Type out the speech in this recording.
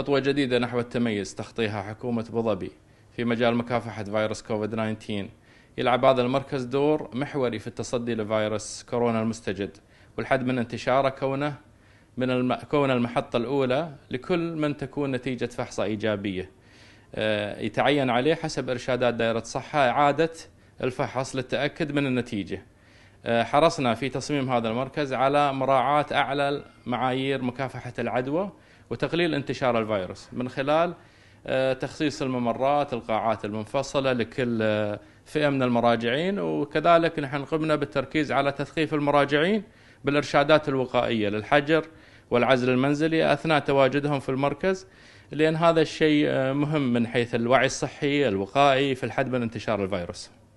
خطوة جديدة نحو التميز تخطيها حكومة ابوظبي في مجال مكافحة فيروس كوفيد 19 يلعب هذا المركز دور محوري في التصدي لفيروس كورونا المستجد والحد من انتشاره كونه من الم... كون المحطة الأولى لكل من تكون نتيجة فحصة إيجابية آه، يتعين عليه حسب إرشادات دائرة الصحة إعادة الفحص للتأكد من النتيجة آه، حرصنا في تصميم هذا المركز على مراعاة أعلى معايير مكافحة العدوى وتقليل انتشار الفيروس من خلال آه، تخصيص الممرات القاعات المنفصلة لكل آه، فئة من المراجعين وكذلك نحن قمنا بالتركيز على تثقيف المراجعين بالإرشادات الوقائية للحجر والعزل المنزلي أثناء تواجدهم في المركز لأن هذا الشيء مهم من حيث الوعي الصحي الوقائي في الحد من انتشار الفيروس